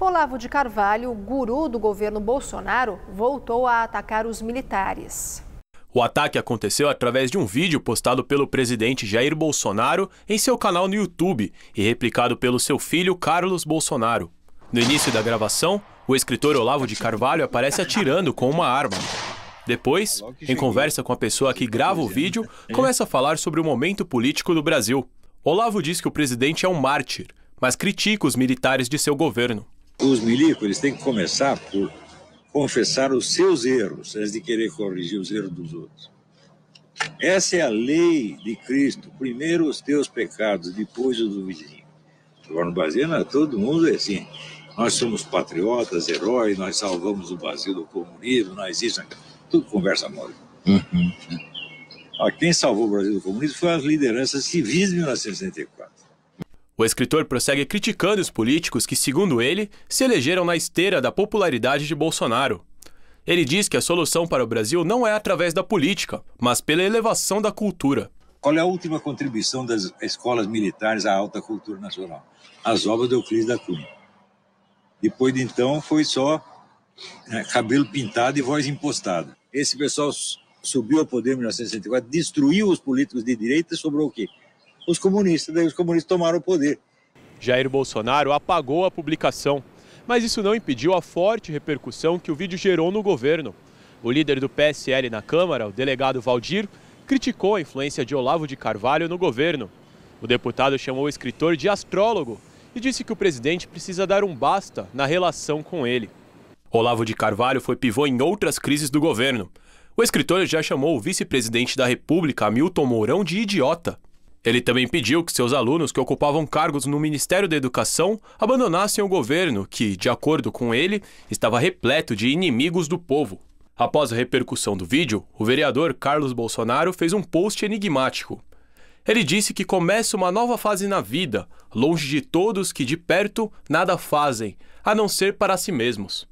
Olavo de Carvalho, guru do governo Bolsonaro, voltou a atacar os militares. O ataque aconteceu através de um vídeo postado pelo presidente Jair Bolsonaro em seu canal no YouTube e replicado pelo seu filho Carlos Bolsonaro. No início da gravação, o escritor Olavo de Carvalho aparece atirando com uma arma. Depois, em conversa com a pessoa que grava o vídeo, começa a falar sobre o momento político do Brasil. Olavo diz que o presidente é um mártir, mas critica os militares de seu governo. Os milicos eles têm que começar por confessar os seus erros, antes de querer corrigir os erros dos outros. Essa é a lei de Cristo. Primeiro os teus pecados, depois os do vizinho. Agora no Brasil, é todo mundo é assim. Nós somos patriotas, heróis, nós salvamos o Brasil do comunismo, nós isso, tudo conversa mole. Uhum. quem salvou o Brasil do comunismo foi as lideranças civis de 1964. O escritor prossegue criticando os políticos que, segundo ele, se elegeram na esteira da popularidade de Bolsonaro. Ele diz que a solução para o Brasil não é através da política, mas pela elevação da cultura. Qual é a última contribuição das escolas militares à alta cultura nacional? As obras do Euclides da Cunha. Depois de então, foi só né, cabelo pintado e voz impostada. Esse pessoal subiu ao poder em 1964, destruiu os políticos de direita e sobrou o quê? os comunistas, daí né? os comunistas tomaram o poder. Jair Bolsonaro apagou a publicação, mas isso não impediu a forte repercussão que o vídeo gerou no governo. O líder do PSL na Câmara, o delegado Valdir, criticou a influência de Olavo de Carvalho no governo. O deputado chamou o escritor de astrólogo e disse que o presidente precisa dar um basta na relação com ele. Olavo de Carvalho foi pivô em outras crises do governo. O escritor já chamou o vice-presidente da República, Hamilton Mourão, de idiota ele também pediu que seus alunos que ocupavam cargos no Ministério da Educação abandonassem o governo, que, de acordo com ele, estava repleto de inimigos do povo. Após a repercussão do vídeo, o vereador Carlos Bolsonaro fez um post enigmático. Ele disse que começa uma nova fase na vida, longe de todos que de perto nada fazem, a não ser para si mesmos.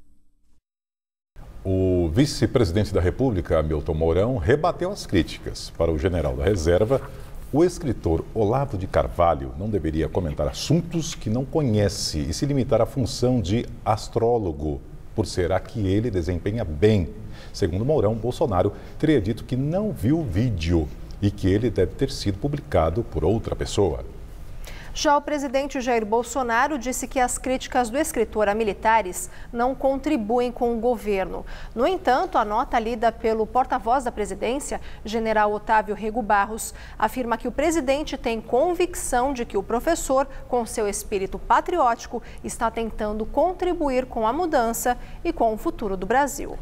O vice-presidente da República, Hamilton Mourão, rebateu as críticas para o general da reserva o escritor Olavo de Carvalho não deveria comentar assuntos que não conhece e se limitar à função de astrólogo, por ser a que ele desempenha bem. Segundo Mourão, Bolsonaro teria dito que não viu o vídeo e que ele deve ter sido publicado por outra pessoa. Já o presidente Jair Bolsonaro disse que as críticas do escritor a militares não contribuem com o governo. No entanto, a nota lida pelo porta-voz da presidência, general Otávio Rego Barros, afirma que o presidente tem convicção de que o professor, com seu espírito patriótico, está tentando contribuir com a mudança e com o futuro do Brasil.